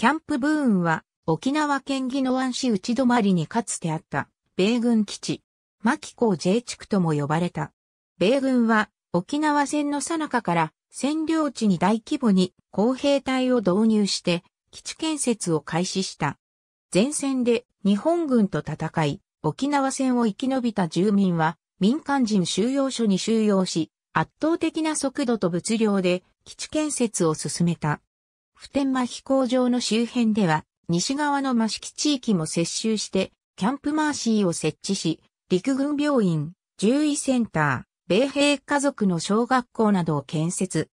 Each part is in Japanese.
キャンプブーンは沖縄県宜野湾市内泊にかつてあった米軍基地、牧港 J 地区とも呼ばれた。米軍は沖縄戦の最中から占領地に大規模に工兵隊を導入して基地建設を開始した。前線で日本軍と戦い、沖縄戦を生き延びた住民は民間人収容所に収容し、圧倒的な速度と物量で基地建設を進めた。普天間飛行場の周辺では、西側の益城地域も接収して、キャンプマーシーを設置し、陸軍病院、獣医センター、米兵家族の小学校などを建設。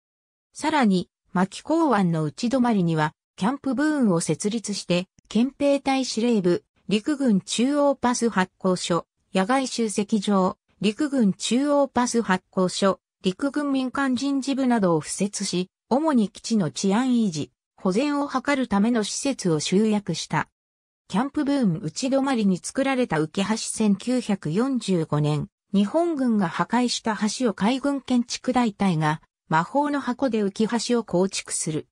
さらに、牧港湾の内泊には、キャンプブーンを設立して、憲兵隊司令部、陸軍中央パス発行所、野外集積場、陸軍中央パス発行所、陸軍民間人事部などを付設し、主に基地の治安維持、保全を図るための施設を集約した。キャンプブーム打ち止まりに作られた浮橋1945年、日本軍が破壊した橋を海軍建築大隊が魔法の箱で浮橋を構築する。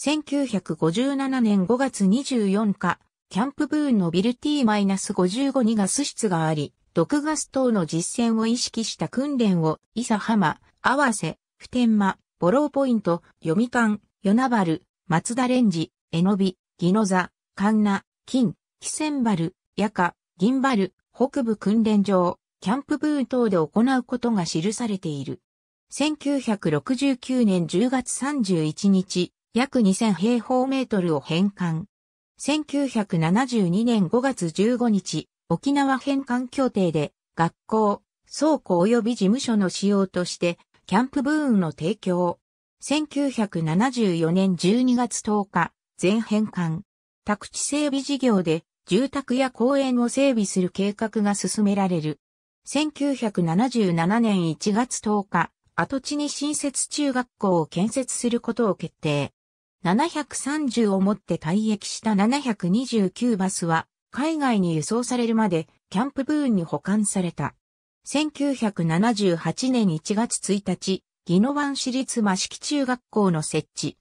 1957年5月24日、キャンプブーンのビル T-55 にガス室があり、毒ガス等の実践を意識した訓練を、伊佐浜、合わせ、普天間、ボローポイント、読ヨ与那原、松田レンジ、江ノ美、ギノザ、カンナ、金、キセンバル、ヤカ、銀バル、北部訓練場、キャンプブーン等で行うことが記されている。1969年10月31日、約2000平方メートルを返還。1972年5月15日、沖縄返還協定で、学校、倉庫及び事務所の使用として、キャンプブーンの提供。1974年12月10日、全返還。宅地整備事業で住宅や公園を整備する計画が進められる。1977年1月10日、跡地に新設中学校を建設することを決定。730をもって退役した729バスは、海外に輸送されるまで、キャンプブーンに保管された。1978年1月1日、宜野湾市立真式中学校の設置。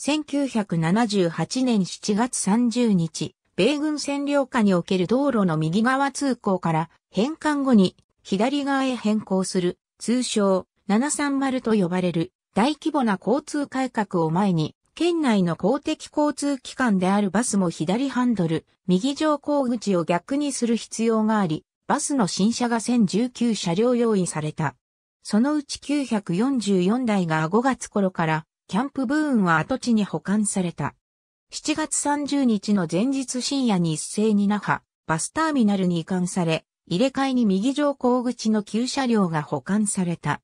1978年7月30日、米軍占領下における道路の右側通行から返還後に左側へ変更する、通称730と呼ばれる大規模な交通改革を前に、県内の公的交通機関であるバスも左ハンドル、右上降口を逆にする必要があり、バスの新車が1019車両用意された。そのうち944台が5月頃から、キャンプブーンは跡地に保管された。7月30日の前日深夜に一斉に那覇、バスターミナルに移管され、入れ替えに右上高口の旧車両が保管された。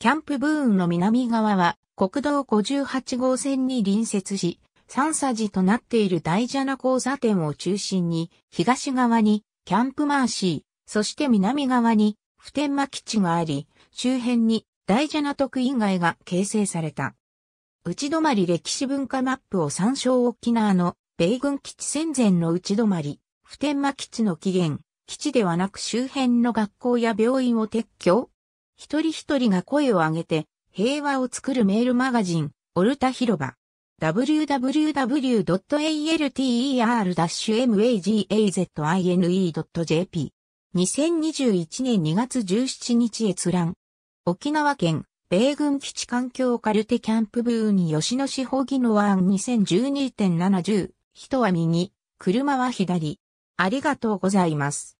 キャンプブーンの南側は、国道58号線に隣接し、三寺となっている大蛇な交差点を中心に、東側に、キャンプマーシそして南側に普天間基地があり、周辺に大蛇な徳院外が形成された。内泊歴史文化マップを参照沖縄の米軍基地戦前の内泊、普天間基地の起源、基地ではなく周辺の学校や病院を撤去一人一人が声を上げて平和を作るメールマガジン、オルタ広場。www.alter-magazine.jp 2021年2月17日閲覧。沖縄県、米軍基地環境カルテキャンプブーに吉野市法技能案2 0 1 2 7 0人は右、車は左。ありがとうございます。